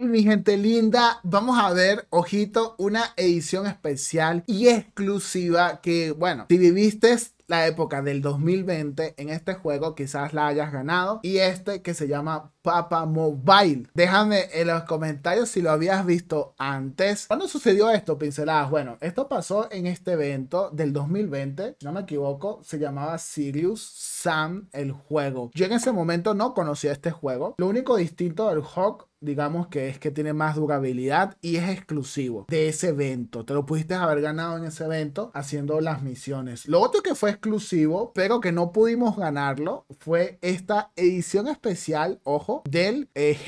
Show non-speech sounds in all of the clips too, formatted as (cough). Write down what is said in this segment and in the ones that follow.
Mi gente linda, vamos a ver, ojito, una edición especial y exclusiva que, bueno, si viviste la época del 2020 en este juego, quizás la hayas ganado. Y este que se llama Papa Mobile. Déjame en los comentarios si lo habías visto antes. ¿Cuándo sucedió esto, pinceladas? Bueno, esto pasó en este evento del 2020, si no me equivoco, se llamaba Sirius Sam el juego. Yo en ese momento no conocía este juego. Lo único distinto del Hawk digamos que es que tiene más durabilidad y es exclusivo de ese evento. Te lo pudiste haber ganado en ese evento haciendo las misiones. Lo otro que fue exclusivo, pero que no pudimos ganarlo, fue esta edición especial, ojo, del eh,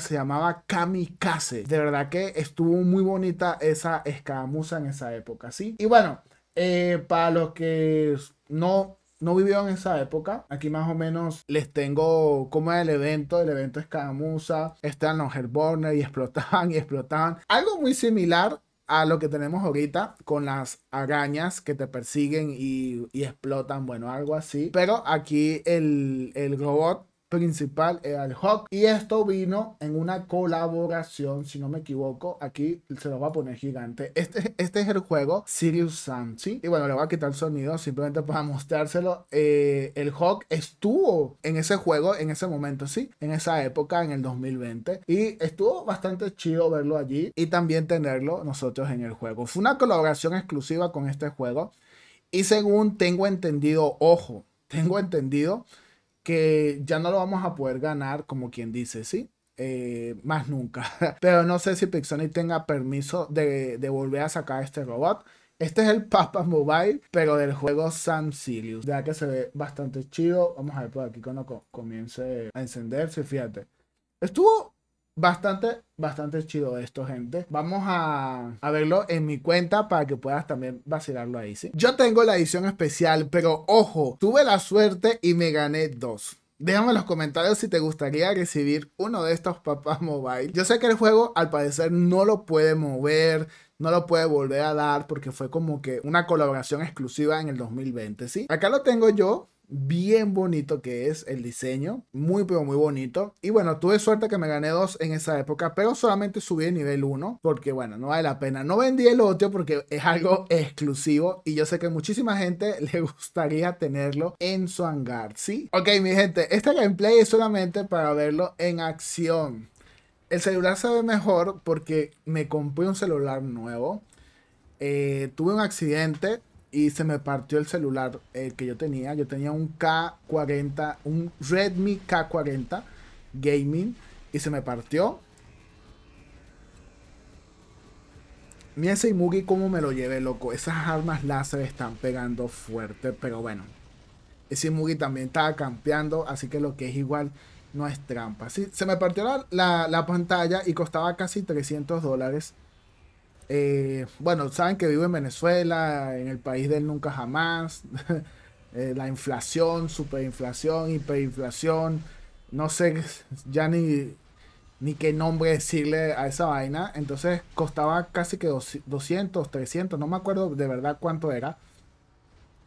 se llamaba Kamikaze. De verdad que estuvo muy bonita esa escaramuza en esa época, ¿sí? Y bueno, eh, para los que no no vivieron en esa época. Aquí más o menos les tengo como el evento. El evento escaramuza Están los Hellborners y explotaban y explotaban. Algo muy similar a lo que tenemos ahorita con las arañas que te persiguen y, explotan, bueno, algo así. Pero aquí el, el robot principal era eh, el Hawk. Y esto vino en una colaboración, si no me equivoco. Aquí se lo va a poner gigante. Este, este es el juego Sirius Sanchi. Y bueno, le voy a quitar el sonido simplemente para mostrárselo. Eh, el Hawk estuvo en ese juego en ese momento, sí, en esa época, en el 2020. Y estuvo bastante chido verlo allí y también tenerlo nosotros en el juego. Fue una colaboración exclusiva con este juego. Y según tengo entendido, ojo, tengo entendido que ya no lo vamos a poder ganar, como quien dice, ¿sí? Eh, más nunca. (laughs) Pero no sé si Pixoni tenga permiso de, de volver a sacar este robot. Este es el Papa Mobile, pero del juego Sam Sirius. Ya que se ve bastante chido. Vamos a ver por aquí cuando comience a encenderse. Fíjate. Estuvo bastante, bastante chido esto, gente. Vamos a, verlo en mi cuenta para que puedas también vacilarlo ahí, ¿sí? Yo tengo la edición especial, pero ojo, tuve la suerte y me gané dos. Déjame en los comentarios si te gustaría recibir uno de estos papás mobile. Yo sé que el juego al parecer no lo puede mover, no lo puede volver a dar porque fue como que una colaboración exclusiva en el 2020, ¿sí? Acá lo tengo yo, bien bonito que es el diseño, muy pero muy bonito. Y bueno, tuve suerte que me gané dos en esa época, pero solamente subí el nivel uno porque bueno, no vale la pena. No vendí el otro porque es algo exclusivo y yo sé que muchísima gente (laughs) le gustaría tenerlo en su hangar, ¿sí? Ok, mi gente, este gameplay es solamente para verlo en acción el celular se ve mejor porque me compré un celular nuevo. Eh, tuve un accidente y se me partió el celular eh, que yo tenía. Yo tenía un K40, un Redmi K40 Gaming y se me partió. Mira ese Imugi cómo me lo llevé, loco. Esas armas láser están pegando fuerte, pero bueno. Ese Mugi también estaba campeando, así que lo que es igual no es trampa. Sí, se me partió la, pantalla y costaba casi 300 dólares. Eh, bueno, saben que vivo en Venezuela, en el país del nunca jamás. (laughs) Eh, la inflación, superinflación, hiperinflación. No sé ya ni, ni qué nombre decirle a esa vaina. Entonces costaba casi que 200, 300, no me acuerdo de verdad cuánto era.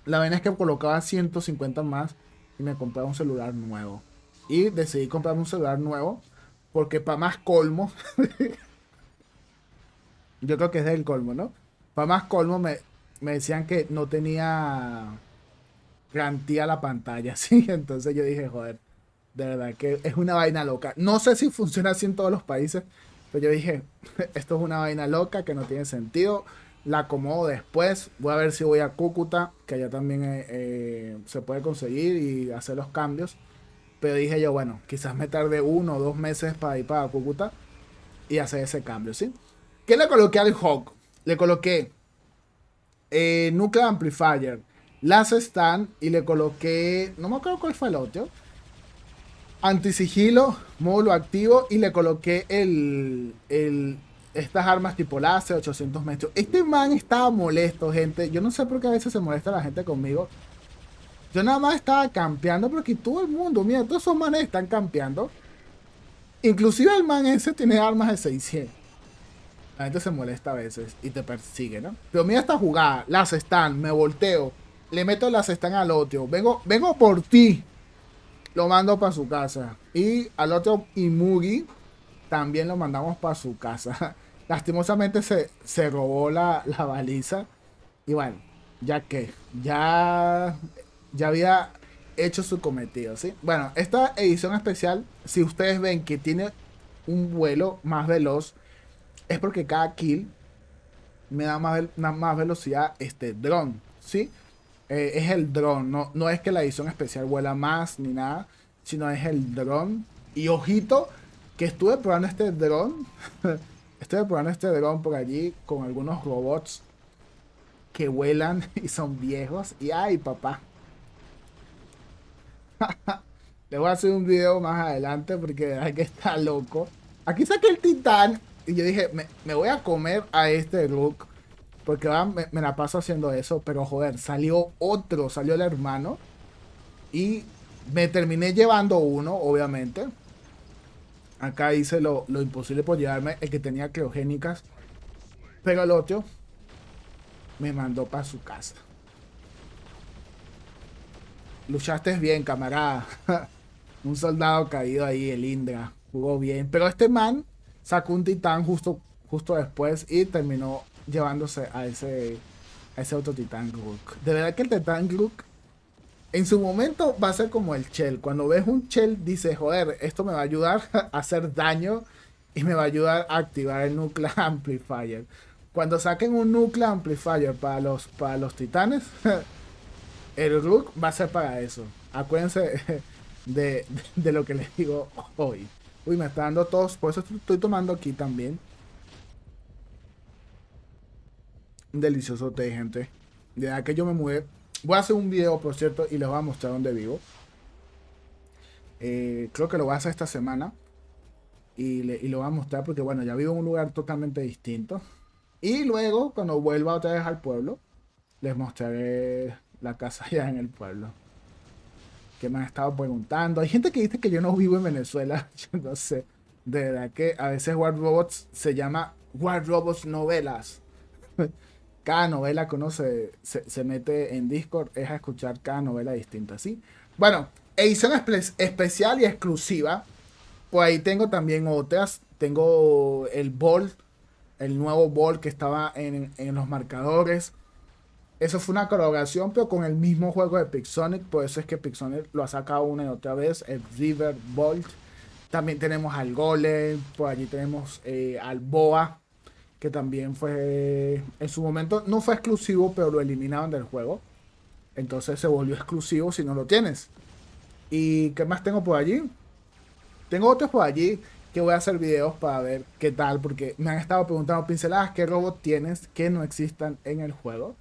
La vaina es que colocaba 150 más y me compraba un celular nuevo. Y decidí comprarme un celular nuevo. Porque para más colmo. (laughs) yo creo que es del colmo, ¿no? Para más colmo me, me decían que no tenía garantía la pantalla, (laughs) ¿sí? Entonces yo dije, joder, de verdad que es una vaina loca. No sé si funciona así en todos los países, pero yo dije, (laughs) esto es una vaina loca que no tiene sentido. La acomodo después. Voy a ver si voy a Cúcuta, que allá también eh, eh, se puede conseguir y hacer los cambios. Pero dije yo, bueno, quizás me tarde uno o dos meses para ir para Cúcuta y hacer ese cambio, ¿sí? ¿Qué le coloqué al Hawk? Le coloqué eh, Nuclear Amplifier, Las Stand y le coloqué, no me acuerdo cuál fue el otro, Antisigilo, módulo activo y le coloqué el, el estas armas tipo láser, 800 metros. Este man estaba molesto, gente. Yo no sé por qué a veces se molesta la gente conmigo. Yo nada más estaba campeando porque todo el mundo, mira, todos esos manes están campeando. Inclusive el man ese tiene armas de 600. La gente se molesta a veces y te persigue, ¿no? Pero mira esta jugada, las están, me volteo, le meto las están al otro, vengo, vengo por ti. Lo mando para su casa. Y al otro y Mugi también lo mandamos para su casa. (laughs) Lastimosamente se, se robó la, la baliza. Y bueno, ya que, ya ya había hecho su cometido, ¿sí? Bueno, esta edición especial, si ustedes ven que tiene un vuelo más veloz, es porque cada kill me da más, más velocidad este dron, ¿sí? Eh, es el dron, no, no es que la edición especial vuela más ni nada, sino es el dron. Y ojito, que estuve probando este dron, (laughs) estuve probando este dron por allí con algunos robots que vuelan (laughs) y son viejos. Y ay, papá, (laughs) Les voy a hacer un video más adelante porque de verdad que está loco. Aquí saqué el titán y yo dije, me, voy a comer a este look. Porque me, la paso haciendo eso. Pero joder, salió otro, salió el hermano. Y me terminé llevando uno, obviamente. Acá hice lo, lo imposible por llevarme el que tenía cleogénicas. Pero el otro me mandó para su casa. Luchaste bien, camarada. (laughs) un soldado caído ahí, el Indra. Jugó bien. Pero este man sacó un titán justo, justo después y terminó llevándose a ese, ese otro titán De verdad que el titán en su momento va a ser como el Shell. Cuando ves un Shell dices, joder, esto me va a ayudar (laughs) a hacer daño y me va a ayudar a activar el Nuclear (laughs) Amplifier. Cuando saquen un Nuclear Amplifier para los, para los titanes el Rook va a ser para eso. Acuérdense (laughs) de, lo que les digo hoy. Uy, me está dando tos, por eso estoy tomando aquí también. Delicioso té, gente. De que yo me mudé. Voy a hacer un video, por cierto, y les voy a mostrar dónde vivo. Eh, creo que lo voy a hacer esta semana. Y, y, lo voy a mostrar porque, bueno, ya vivo en un lugar totalmente distinto. Y luego, cuando vuelva otra vez al pueblo, les mostraré la casa allá en el pueblo. Que me han estado preguntando. Hay gente que dice que yo no vivo en Venezuela. (laughs) Yo no sé. De verdad que a veces War Robots se llama War Robots Novelas. (laughs) Cada novela que uno se, se, mete en Discord es a escuchar cada novela distinta, ¿sí? Bueno, edición especial y exclusiva. Pues ahí tengo también otras. Tengo el Bolt, el nuevo Bolt que estaba en, en los marcadores. Eso fue una colaboración, pero con el mismo juego de Pixonic. Por eso es que Pixonic lo ha sacado una y otra vez. El River Bolt. También tenemos al Golem. Por allí tenemos eh, al Boa. Que también fue. En su momento no fue exclusivo, pero lo eliminaron del juego. Entonces se volvió exclusivo si no lo tienes. ¿Y qué más tengo por allí? Tengo otros por allí que voy a hacer videos para ver qué tal, porque me han estado preguntando pinceladas qué robot tienes que no existan en el juego.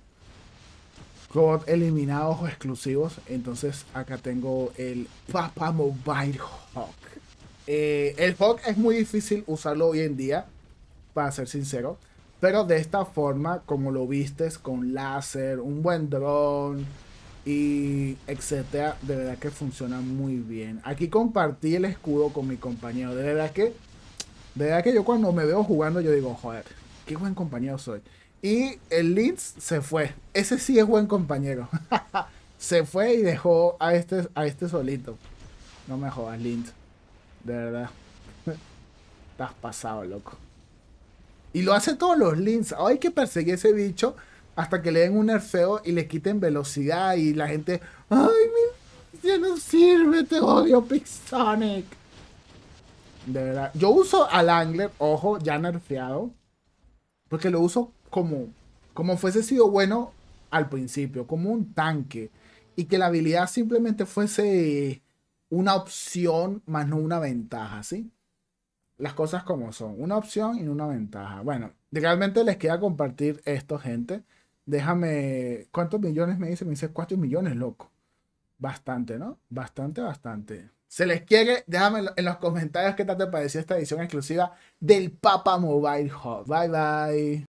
Robot eliminados o exclusivos. Entonces acá tengo el Papa Mobile Hawk. Eh, el Hawk es muy difícil usarlo hoy en día, para ser sincero. Pero de esta forma, como lo vistes, con láser, un buen dron y etcétera, de verdad que funciona muy bien. Aquí compartí el escudo con mi compañero. De verdad que, de verdad que yo cuando me veo jugando, yo digo, joder, qué buen compañero soy. Y el Lynx se fue. Ese sí es buen compañero. (laughs) se fue y dejó a este, a este solito. No me jodas, Lynx, De verdad. (laughs) Estás pasado, loco. Y lo hace todos los Lynx ay hay que perseguir ese bicho hasta que le den un nerfeo y le quiten velocidad y la gente... ¡Ay, mi... Ya no sirve, te odio, Pixonic. De verdad. Yo uso al Angler, ojo, ya nerfeado. Porque lo uso como, como fuese sido bueno al principio, como un tanque, y que la habilidad simplemente fuese una opción más no una ventaja, ¿sí? Las cosas como son, una opción y una ventaja. Bueno, realmente les queda compartir esto, gente. Déjame, ¿cuántos millones me dice? Me dice 4 millones, loco. Bastante, ¿no? Bastante, bastante. Se les quiere, déjame en los comentarios qué tal te pareció esta edición exclusiva del Papa Mobile Hub. Bye bye.